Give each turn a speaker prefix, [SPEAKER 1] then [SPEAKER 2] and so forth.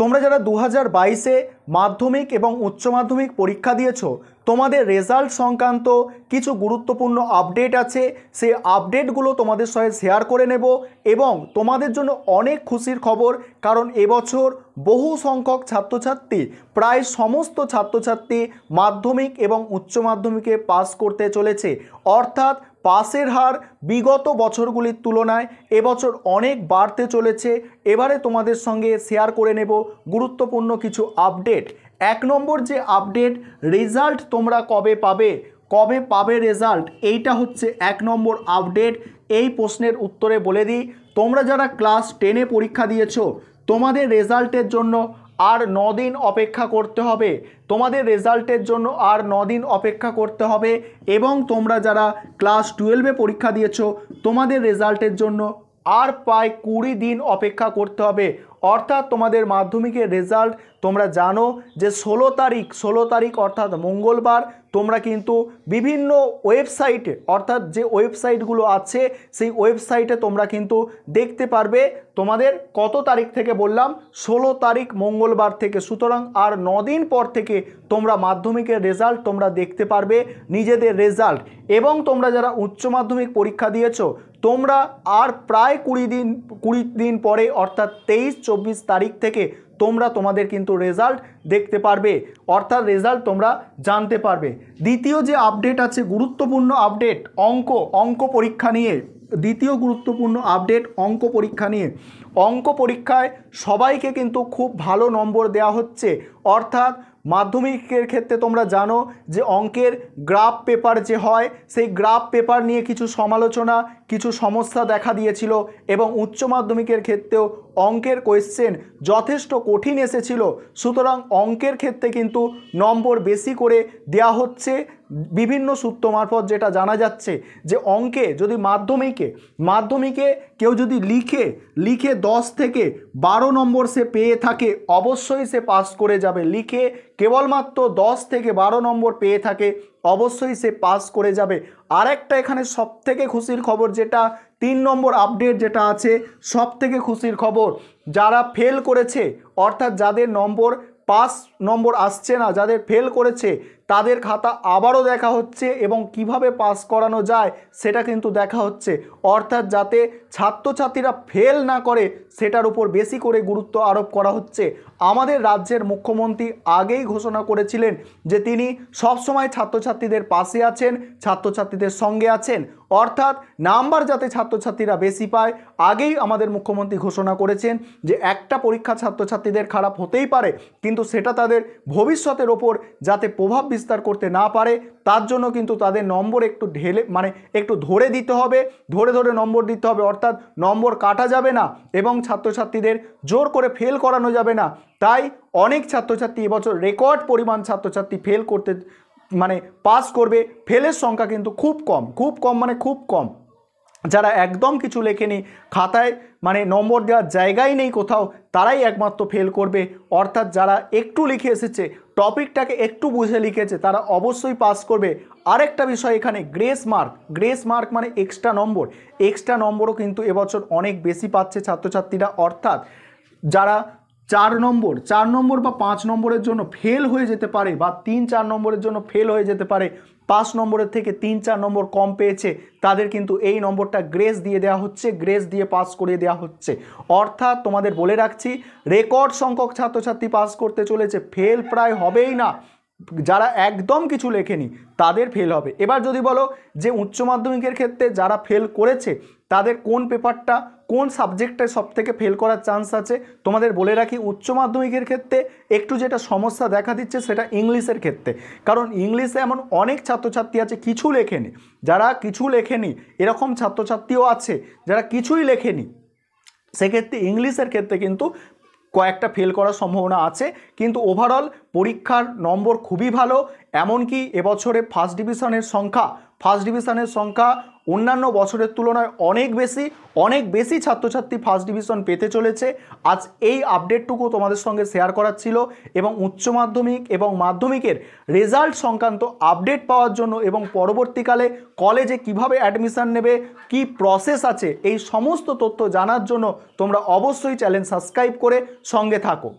[SPEAKER 1] তোমরা যারা দু হাজার বাইশে মাধ্যমিক এবং উচ্চ মাধ্যমিক পরীক্ষা দিয়েছ তোমাদের রেজাল্ট সংক্রান্ত কিছু গুরুত্বপূর্ণ আপডেট আছে সেই আপডেটগুলো তোমাদের সঙ্গে শেয়ার করে নেব এবং তোমাদের জন্য অনেক খুশির খবর কারণ এবছর বহু সংখ্যক ছাত্রছাত্রী প্রায় সমস্ত ছাত্রছাত্রী মাধ্যমিক এবং উচ্চ মাধ্যমিকে পাস করতে চলেছে অর্থাৎ পাসের হার বিগত বছরগুলির তুলনায় এবছর অনেক বাড়তে চলেছে এবারে তোমাদের সঙ্গে শেয়ার করে নেব গুরুত্বপূর্ণ কিছু আপডেট এক নম্বর যে আপডেট রেজাল্ট তোমরা কবে পাবে কবে পাবে রেজাল্ট এইটা হচ্ছে এক নম্বর আপডেট এই প্রশ্নের উত্তরে বলে দিই তোমরা যারা ক্লাস টেনে পরীক্ষা দিয়েছ তোমাদের রেজাল্টের জন্য আর দিন অপেক্ষা করতে হবে তোমাদের রেজাল্টের জন্য আর দিন অপেক্ষা করতে হবে এবং তোমরা যারা ক্লাস টুয়েলভে পরীক্ষা দিয়েছো তোমাদের রেজাল্টের জন্য আর প্রায় কুড়ি দিন অপেক্ষা করতে হবে অর্থাৎ তোমাদের মাধ্যমিকের রেজাল্ট তোমরা জানো যে ষোলো তারিখ ষোলো তারিখ অর্থাৎ মঙ্গলবার তোমরা কিন্তু বিভিন্ন ওয়েবসাইটে অর্থাৎ যে ওয়েবসাইটগুলো আছে সেই ওয়েবসাইটে তোমরা কিন্তু দেখতে পারবে তোমাদের কত তারিখ থেকে বললাম ষোলো তারিখ মঙ্গলবার থেকে সুতরাং আর দিন পর থেকে তোমরা মাধ্যমিকের রেজাল্ট তোমরা দেখতে পারবে নিজেদের রেজাল্ট এবং তোমরা যারা উচ্চ মাধ্যমিক পরীক্ষা দিয়েছো তোমরা আর প্রায় কুড়ি দিন কুড়ি দিন পরে অর্থাৎ তেইশ চব্বিশ তারিখ থেকে তোমরা তোমাদের কিন্তু রেজাল্ট দেখতে পারবে অর্থাৎ রেজাল্ট তোমরা জানতে পারবে দ্বিতীয় যে আপডেট আছে গুরুত্বপূর্ণ আপডেট অঙ্ক অঙ্ক পরীক্ষা নিয়ে দ্বিতীয় গুরুত্বপূর্ণ আপডেট অঙ্ক পরীক্ষা নিয়ে অঙ্ক পরীক্ষায় সবাইকে কিন্তু খুব ভালো নম্বর দেয়া হচ্ছে অর্থাৎ মাধ্যমিকের ক্ষেত্রে তোমরা জানো যে অঙ্কের গ্রাফ পেপার যে হয় সেই গ্রাফ পেপার নিয়ে কিছু সমালোচনা কিছু সমস্যা দেখা দিয়েছিল এবং উচ্চ মাধ্যমিকের ক্ষেত্রেও অঙ্কের কোয়েশ্চেন যথেষ্ট কঠিন এসেছিল সুতরাং অঙ্কের ক্ষেত্রে কিন্তু নম্বর বেশি করে দেয়া হচ্ছে বিভিন্ন সূত্র মারফত যেটা জানা যাচ্ছে যে অঙ্কে যদি মাধ্যমিকে মাধ্যমিকে কেউ যদি লিখে লিখে দশ থেকে বারো নম্বর সে পেয়ে থাকে অবশ্যই সে পাস করে যাবে লিখে কেবলমাত্র দশ থেকে বারো নম্বর পেয়ে থাকে অবশ্যই সে পাস করে যাবে আরেকটা এখানে সব থেকে খুশির খবর যেটা তিন নম্বর আপডেট যেটা আছে সব থেকে খুশির খবর যারা ফেল করেছে অর্থাৎ যাদের নম্বর পাস নম্বর আসছে না যাদের ফেল করেছে তাদের খাতা আবারও দেখা হচ্ছে এবং কিভাবে পাস করানো যায় সেটা কিন্তু দেখা হচ্ছে অর্থাৎ যাতে ছাত্রছাত্রীরা ফেল না করে সেটার উপর বেশি করে গুরুত্ব আরোপ করা হচ্ছে আমাদের রাজ্যের মুখ্যমন্ত্রী আগেই ঘোষণা করেছিলেন যে তিনি সবসময় ছাত্রছাত্রীদের পাশে আছেন ছাত্রছাত্রীদের সঙ্গে আছেন অর্থাৎ নাম্বার যাতে ছাত্রছাত্রীরা বেশি পায় আগেই আমাদের মুখ্যমন্ত্রী ঘোষণা করেছেন যে একটা পরীক্ষা ছাত্রছাত্রীদের খারাপ হতেই পারে কিন্তু সেটা তাদের ভবিষ্যতের ওপর যাতে প্রভাব বিস্তার করতে না পারে তার জন্য কিন্তু তাদের নম্বর একটু ঢেলে মানে একটু ধরে দিতে হবে ধরে ধরে নম্বর দিতে হবে অর্থাৎ নম্বর কাটা যাবে না এবং ছাত্রছাত্রীদের জোর করে ফেল করানো যাবে না তাই অনেক ছাত্রছাত্রী এবছর রেকর্ড পরিমাণ ছাত্রছাত্রী ফেল করতে মানে পাস করবে ফেলের সংখ্যা কিন্তু খুব কম খুব কম মানে খুব কম যারা একদম কিছু লেখেনি খাতায় মানে নম্বর দেওয়ার জায়গাই নেই কোথাও তারাই একমাত্র ফেল করবে অর্থাৎ যারা একটু লিখে এসেছে টপিকটাকে একটু বুঝে লিখেছে তারা অবশ্যই পাস করবে আরেকটা বিষয় এখানে গ্রেস মার্ক গ্রেস মার্ক মানে এক্সট্রা নম্বর এক্সট্রা নম্বরও কিন্তু এবছর অনেক বেশি পাচ্ছে ছাত্রছাত্রীরা অর্থাৎ যারা চার নম্বর চার নম্বর বা পাঁচ নম্বরের জন্য ফেল হয়ে যেতে পারে বা তিন চার নম্বরের জন্য ফেল হয়ে যেতে পারে পাঁচ নম্বরের থেকে তিন চার নম্বর কম পেয়েছে তাদের কিন্তু এই নম্বরটা গ্রেস দিয়ে দেওয়া হচ্ছে গ্রেস দিয়ে পাস করিয়ে দেওয়া হচ্ছে অর্থাৎ তোমাদের বলে রাখছি রেকর্ড সংখ্যক ছাত্রছাত্রী পাস করতে চলেছে ফেল প্রায় হবেই না যারা একদম কিছু লেখেনি তাদের ফেল হবে এবার যদি বলো যে উচ্চ মাধ্যমিকের ক্ষেত্রে যারা ফেল করেছে তাদের কোন পেপারটা কোন সাবজেক্টটায় সবথেকে ফেল করার চান্স আছে তোমাদের বলে রাখি উচ্চ মাধ্যমিকের ক্ষেত্রে একটু যেটা সমস্যা দেখা দিচ্ছে সেটা ইংলিশের ক্ষেত্রে কারণ ইংলিশে এমন অনেক ছাত্রছাত্রী আছে কিছু লেখেনি যারা কিছু লেখেনি এরকম ছাত্রছাত্রীও আছে যারা কিছুই লেখেনি সেক্ষেত্রে ইংলিশের ক্ষেত্রে কিন্তু কয়েকটা ফেল করার সম্ভাবনা আছে কিন্তু ওভারঅল পরীক্ষার নম্বর খুবই ভালো এমনকি এবছরে ফার্স্ট ডিভিশনের সংখ্যা ফার্স্ট ডিভিশনের সংখ্যা অন্যান্য বছরের তুলনায় অনেক বেশি অনেক বেশি ছাত্রছাত্রী ফার্স্ট ডিভিশন পেতে চলেছে আজ এই আপডেটটুকু তোমাদের সঙ্গে শেয়ার করার ছিল এবং উচ্চ মাধ্যমিক এবং মাধ্যমিকের রেজাল্ট সংক্রান্ত আপডেট পাওয়ার জন্য এবং পরবর্তীকালে কলেজে কিভাবে অ্যাডমিশান নেবে কি প্রসেস আছে এই সমস্ত তথ্য জানার জন্য তোমরা অবশ্যই চ্যানেল সাবস্ক্রাইব করে সঙ্গে থাকো